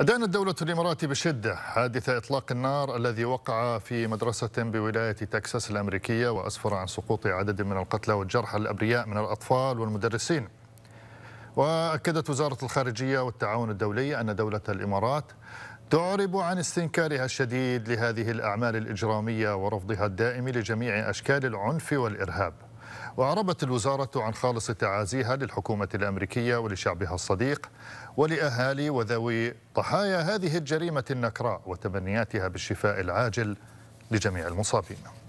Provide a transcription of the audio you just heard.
أدانت دولة الإمارات بشدة حادث إطلاق النار الذي وقع في مدرسة بولاية تكساس الأمريكية وأسفر عن سقوط عدد من القتلى والجرحى الأبرياء من الأطفال والمدرسين وأكدت وزارة الخارجية والتعاون الدولي أن دولة الإمارات تعرب عن استنكارها الشديد لهذه الأعمال الإجرامية ورفضها الدائم لجميع أشكال العنف والإرهاب وأعربت الوزارة عن خالص تعازيها للحكومة الأمريكية ولشعبها الصديق ولأهالي وذوي ضحايا هذه الجريمة النكراء وتمنياتها بالشفاء العاجل لجميع المصابين